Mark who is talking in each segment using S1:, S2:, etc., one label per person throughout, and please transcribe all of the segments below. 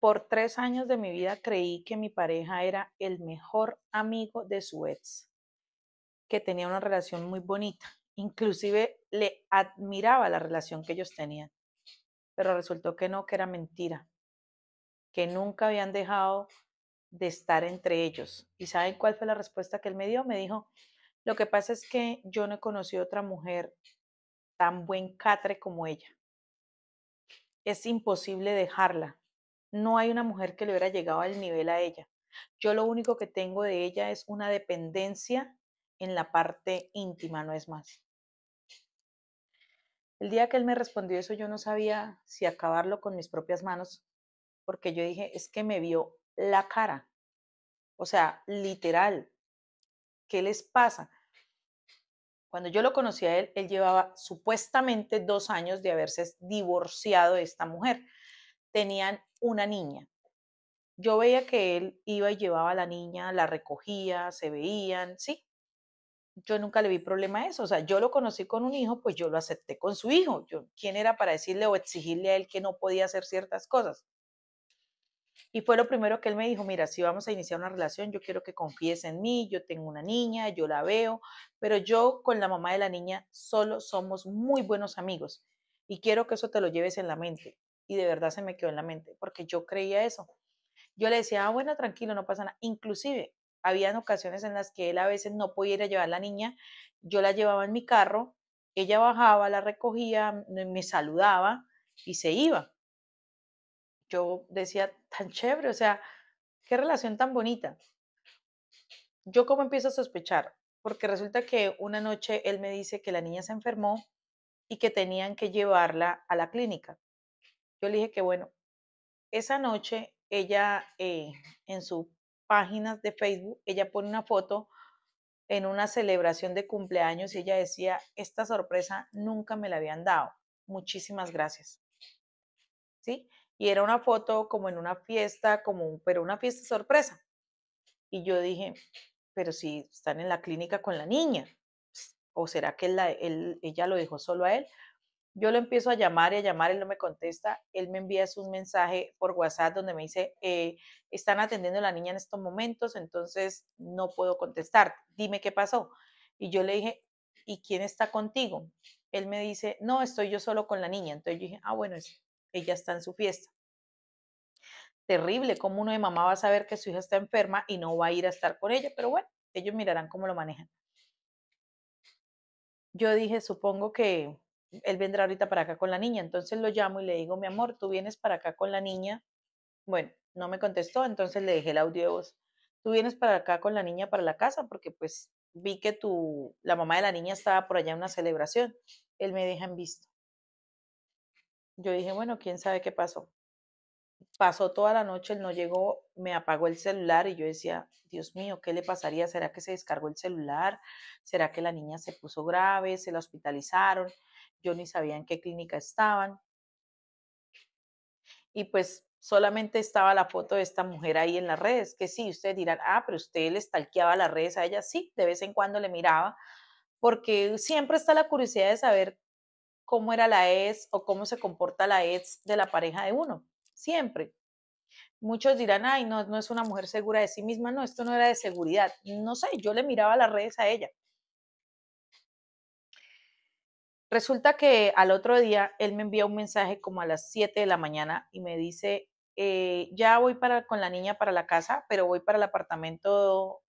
S1: Por tres años de mi vida creí que mi pareja era el mejor amigo de su ex, que tenía una relación muy bonita. Inclusive le admiraba la relación que ellos tenían, pero resultó que no, que era mentira, que nunca habían dejado de estar entre ellos. ¿Y saben cuál fue la respuesta que él me dio? Me dijo, lo que pasa es que yo no he conocido otra mujer tan buen catre como ella. Es imposible dejarla no hay una mujer que le hubiera llegado al nivel a ella. Yo lo único que tengo de ella es una dependencia en la parte íntima, no es más. El día que él me respondió eso, yo no sabía si acabarlo con mis propias manos, porque yo dije, es que me vio la cara. O sea, literal. ¿Qué les pasa? Cuando yo lo conocí a él, él llevaba supuestamente dos años de haberse divorciado de esta mujer. Tenían una niña. Yo veía que él iba y llevaba a la niña, la recogía, se veían, sí. Yo nunca le vi problema a eso. O sea, yo lo conocí con un hijo, pues yo lo acepté con su hijo. Yo, ¿Quién era para decirle o exigirle a él que no podía hacer ciertas cosas? Y fue lo primero que él me dijo, mira, si vamos a iniciar una relación, yo quiero que confíes en mí, yo tengo una niña, yo la veo, pero yo con la mamá de la niña solo somos muy buenos amigos. Y quiero que eso te lo lleves en la mente y de verdad se me quedó en la mente, porque yo creía eso. Yo le decía, ah, bueno, tranquilo, no pasa nada. Inclusive, habían ocasiones en las que él a veces no pudiera llevar a la niña, yo la llevaba en mi carro, ella bajaba, la recogía, me saludaba y se iba. Yo decía, tan chévere, o sea, qué relación tan bonita. Yo como empiezo a sospechar, porque resulta que una noche él me dice que la niña se enfermó y que tenían que llevarla a la clínica yo le dije que bueno, esa noche ella eh, en sus páginas de Facebook, ella pone una foto en una celebración de cumpleaños y ella decía, esta sorpresa nunca me la habían dado. Muchísimas gracias. ¿Sí? Y era una foto como en una fiesta, como pero una fiesta sorpresa. Y yo dije, pero si están en la clínica con la niña, ¿o será que ella lo dejó solo a él? Yo lo empiezo a llamar y a llamar, él no me contesta, él me envía un mensaje por WhatsApp donde me dice, eh, están atendiendo a la niña en estos momentos, entonces no puedo contestar, dime qué pasó. Y yo le dije, ¿y quién está contigo? Él me dice, no, estoy yo solo con la niña. Entonces yo dije, ah, bueno, ella está en su fiesta. Terrible, como uno de mamá va a saber que su hija está enferma y no va a ir a estar con ella, pero bueno, ellos mirarán cómo lo manejan. Yo dije, supongo que él vendrá ahorita para acá con la niña. Entonces lo llamo y le digo, mi amor, tú vienes para acá con la niña. Bueno, no me contestó, entonces le dejé el audio de voz. Tú vienes para acá con la niña para la casa porque pues vi que tu, la mamá de la niña estaba por allá en una celebración. Él me deja en visto. Yo dije, bueno, quién sabe qué pasó. Pasó toda la noche, él no llegó, me apagó el celular y yo decía, Dios mío, ¿qué le pasaría? ¿Será que se descargó el celular? ¿Será que la niña se puso grave? ¿Se la hospitalizaron? yo ni sabía en qué clínica estaban. Y pues solamente estaba la foto de esta mujer ahí en las redes, que sí, ustedes dirán, ah, pero usted le stalkeaba las redes a ella, sí, de vez en cuando le miraba, porque siempre está la curiosidad de saber cómo era la ex o cómo se comporta la ex de la pareja de uno, siempre. Muchos dirán, ay, no, no es una mujer segura de sí misma, no, esto no era de seguridad. No sé, yo le miraba las redes a ella. Resulta que al otro día él me envía un mensaje como a las 7 de la mañana y me dice, eh, ya voy para, con la niña para la casa, pero voy para el apartamento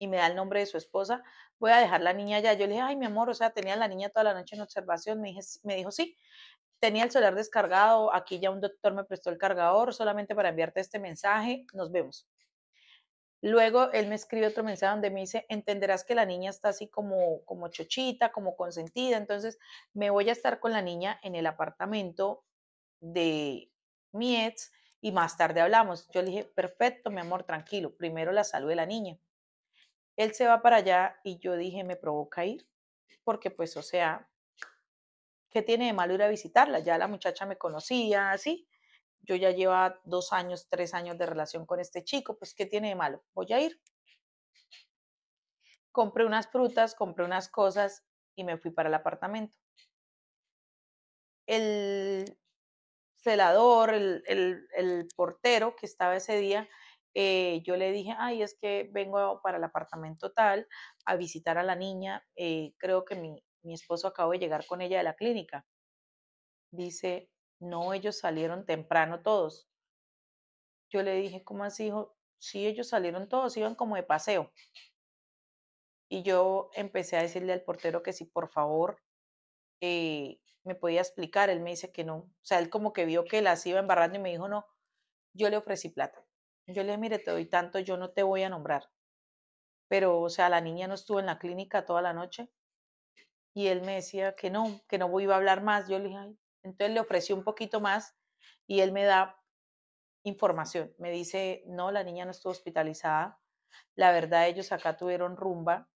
S1: y me da el nombre de su esposa, voy a dejar la niña ya. Yo le dije, ay, mi amor, o sea, tenía la niña toda la noche en observación, me, dije, me dijo, sí, tenía el celular descargado, aquí ya un doctor me prestó el cargador solamente para enviarte este mensaje, nos vemos. Luego él me escribe otro mensaje donde me dice, entenderás que la niña está así como, como chochita, como consentida, entonces me voy a estar con la niña en el apartamento de mi y más tarde hablamos. Yo le dije, perfecto, mi amor, tranquilo, primero la salud de la niña. Él se va para allá y yo dije, me provoca ir, porque pues, o sea, ¿qué tiene de malo ir a visitarla? Ya la muchacha me conocía, así yo ya lleva dos años, tres años de relación con este chico, pues ¿qué tiene de malo? Voy a ir. Compré unas frutas, compré unas cosas y me fui para el apartamento. El celador, el, portero que estaba ese día, eh, yo le dije, ay, es que vengo para el apartamento tal a visitar a la niña, eh, creo que mi, esposo acabo de llegar con ella de la clínica. Dice, no, ellos salieron temprano todos. Yo le dije, ¿cómo así, hijo? Sí, ellos salieron todos, iban como de paseo. Y yo empecé a decirle al portero que si por favor eh, me podía explicar. Él me dice que no. O sea, él como que vio que las iba embarrando y me dijo, no, yo le ofrecí plata. Yo le dije, mire, te doy tanto, yo no te voy a nombrar. Pero, o sea, la niña no estuvo en la clínica toda la noche. Y él me decía que no, que no iba a hablar más. Yo le dije, Ay, entonces le ofrecí un poquito más y él me da información. Me dice, no, la niña no estuvo hospitalizada. La verdad, ellos acá tuvieron rumba.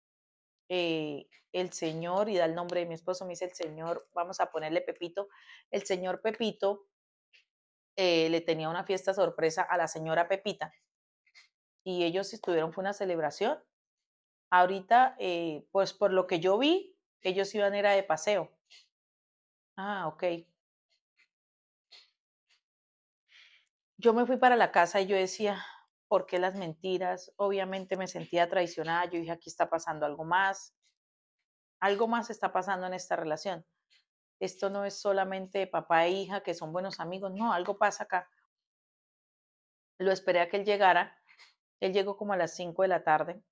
S1: Eh, el señor, y da el nombre de mi esposo, me dice el señor, vamos a ponerle Pepito. El señor Pepito eh, le tenía una fiesta sorpresa a la señora Pepita. Y ellos estuvieron, fue una celebración. Ahorita, eh, pues por lo que yo vi, ellos iban era de paseo. Ah, ok. Yo me fui para la casa y yo decía, ¿por qué las mentiras? Obviamente me sentía traicionada. Yo dije, aquí está pasando algo más. Algo más está pasando en esta relación. Esto no es solamente papá e hija que son buenos amigos. No, algo pasa acá. Lo esperé a que él llegara. Él llegó como a las 5 de la tarde.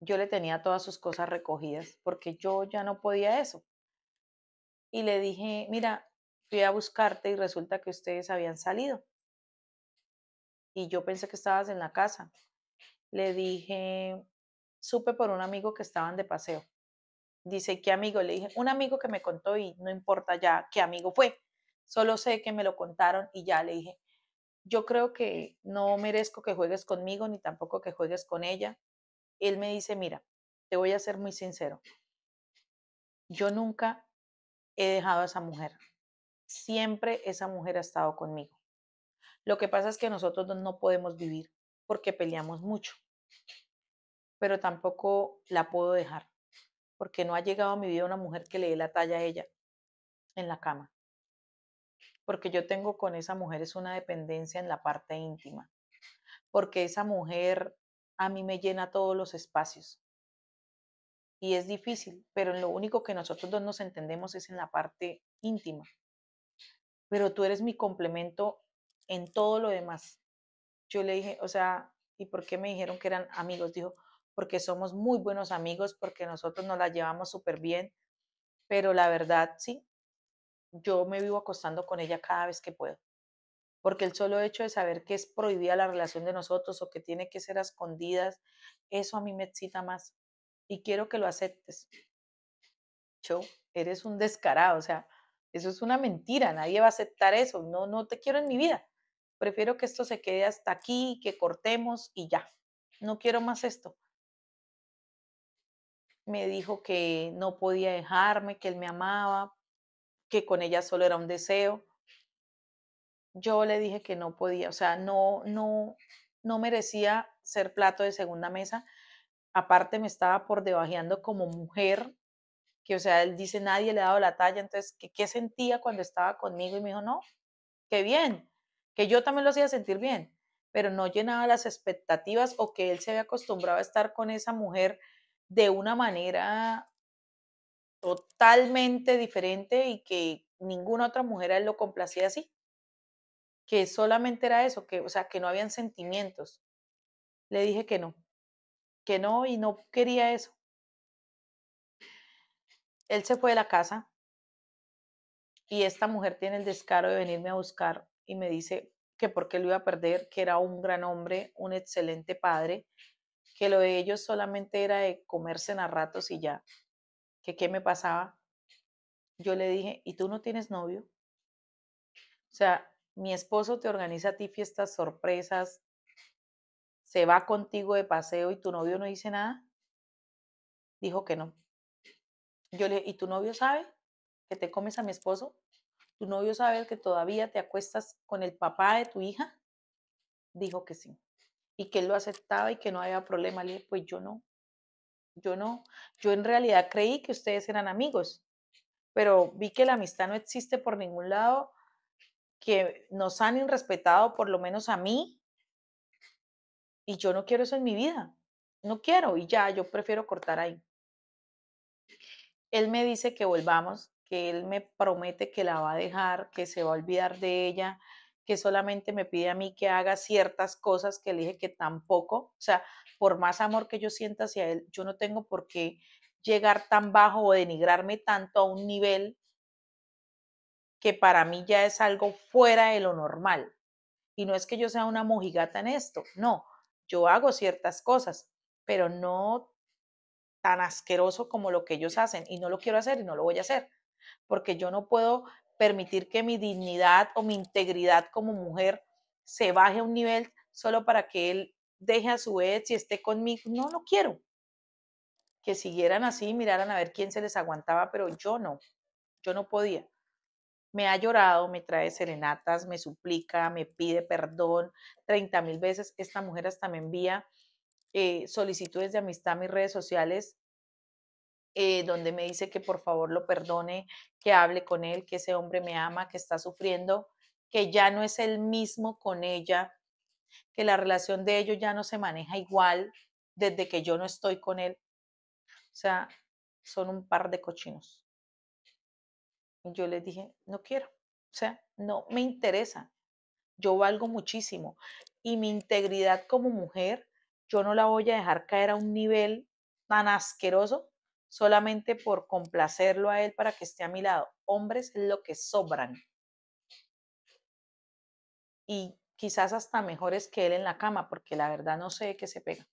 S1: Yo le tenía todas sus cosas recogidas porque yo ya no podía eso y le dije, mira, fui a buscarte y resulta que ustedes habían salido. Y yo pensé que estabas en la casa. Le dije, supe por un amigo que estaban de paseo. Dice, ¿qué amigo? Le dije, un amigo que me contó y no importa ya qué amigo fue. Solo sé que me lo contaron y ya le dije, yo creo que no merezco que juegues conmigo ni tampoco que juegues con ella. Él me dice, mira, te voy a ser muy sincero. Yo nunca he dejado a esa mujer. Siempre esa mujer ha estado conmigo. Lo que pasa es que nosotros no podemos vivir porque peleamos mucho, pero tampoco la puedo dejar porque no ha llegado a mi vida una mujer que le dé la talla a ella en la cama. Porque yo tengo con esa mujer es una dependencia en la parte íntima. Porque esa mujer a mí me llena todos los espacios y es difícil, pero lo único que nosotros dos nos entendemos es en la parte íntima. Pero tú eres mi complemento en todo lo demás. Yo le dije, o sea, ¿y por qué me dijeron que eran amigos? Dijo, porque somos muy buenos amigos, porque nosotros nos la llevamos súper bien, pero la verdad, sí, yo me vivo acostando con ella cada vez que puedo. Porque el solo hecho de saber que es prohibida la relación de nosotros o que tiene que ser a escondidas, eso a mí me excita más y quiero que lo aceptes. Yo, eres un descarado, o sea, eso es una mentira, nadie va a aceptar eso, no, no te quiero en mi vida. Prefiero que esto se quede hasta aquí, que cortemos y ya. No quiero más esto. Me dijo que no podía dejarme, que él me amaba, que con ella solo era un deseo. Yo le dije que no podía, o sea, no, no, no merecía ser plato de segunda mesa aparte me estaba por debajeando como mujer, que o sea, él dice, nadie le ha dado la talla, entonces, ¿qué, sentía cuando estaba conmigo? Y me dijo, no, qué bien, que yo también lo hacía sentir bien, pero no llenaba las expectativas o que él se había acostumbrado a estar con esa mujer de una manera totalmente diferente y que ninguna otra mujer a él lo complacía así, que solamente era eso, que, o sea, que no habían sentimientos. Le dije que no, que no y no quería eso. Él se fue de la casa y esta mujer tiene el descaro de venirme a buscar y me dice que por qué lo iba a perder, que era un gran hombre, un excelente padre, que lo de ellos solamente era de comerse a ratos y ya, que qué me pasaba. Yo le dije, ¿y tú no tienes novio? O sea, mi esposo te organiza a ti fiestas sorpresas, se va contigo de paseo y tu novio no dice nada? Dijo que no. Yo le, ¿y tu novio sabe que te comes a mi esposo? ¿Tu novio sabe que todavía te acuestas con el papá de tu hija? Dijo que sí. Y que él lo aceptaba y que no había problema. Le dije, pues yo no. Yo no. Yo en realidad creí que ustedes eran amigos, pero vi que la amistad no existe por ningún lado, que nos han irrespetado, por lo menos a mí, y yo no quiero eso en mi vida. No quiero y ya, yo prefiero cortar ahí. Él me dice que volvamos, que él me promete que la va a dejar, que se va a olvidar de ella, que solamente me pide a mí que haga ciertas cosas que le dije que tampoco, o sea, por más amor que yo sienta hacia él, yo no tengo por qué llegar tan bajo o denigrarme tanto a un nivel que para mí ya es algo fuera de lo normal. Y no es que yo sea una mojigata en esto, no, yo hago ciertas cosas, pero no tan asqueroso como lo que ellos hacen y no lo quiero hacer y no lo voy a hacer, porque yo no puedo permitir que mi dignidad o mi integridad como mujer se baje a un nivel solo para que él deje a su vez y esté conmigo. No, no quiero. Que siguieran así, miraran a ver quién se les aguantaba, pero yo no, yo no podía me ha llorado, me trae serenatas, me suplica, me pide perdón 30 mil veces. Esta mujer hasta me envía eh, solicitudes de amistad a mis redes sociales eh, donde me dice que por favor lo perdone, que hable con él, que ese hombre me ama, que está sufriendo, que ya no es el mismo con ella, que la relación de ellos ya no se maneja igual desde que yo no estoy con él. O sea, son un par de cochinos yo les dije, no quiero, o sea, no me interesa, yo valgo muchísimo y mi integridad como mujer, yo no la voy a dejar caer a un nivel tan asqueroso solamente por complacerlo a él para que esté a mi lado. Hombres es lo que sobran. Y quizás hasta mejores que él en la cama, porque la verdad no sé qué se pega.